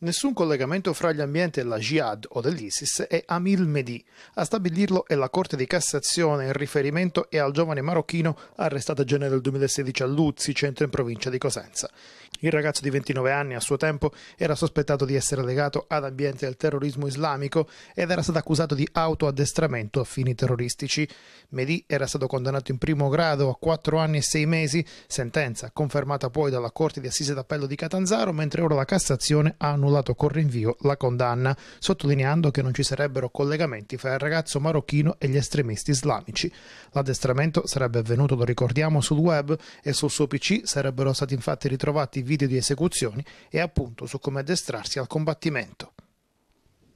Nessun collegamento fra gli ambienti della Jihad o dell'ISIS è Amil Mehdi. A stabilirlo è la Corte di Cassazione in riferimento e al giovane marocchino arrestato a gennaio del 2016 a Luzzi, centro in provincia di Cosenza. Il ragazzo di 29 anni a suo tempo era sospettato di essere legato ad ambienti del terrorismo islamico ed era stato accusato di autoaddestramento a fini terroristici. Mehdi era stato condannato in primo grado a 4 anni e 6 mesi, sentenza confermata poi dalla Corte di Assise d'Appello di Catanzaro, mentre ora la Cassazione ha annullato annullato con rinvio la condanna, sottolineando che non ci sarebbero collegamenti fra il ragazzo marocchino e gli estremisti islamici. L'addestramento sarebbe avvenuto, lo ricordiamo, sul web e sul suo PC sarebbero stati infatti ritrovati video di esecuzioni e appunto su come addestrarsi al combattimento.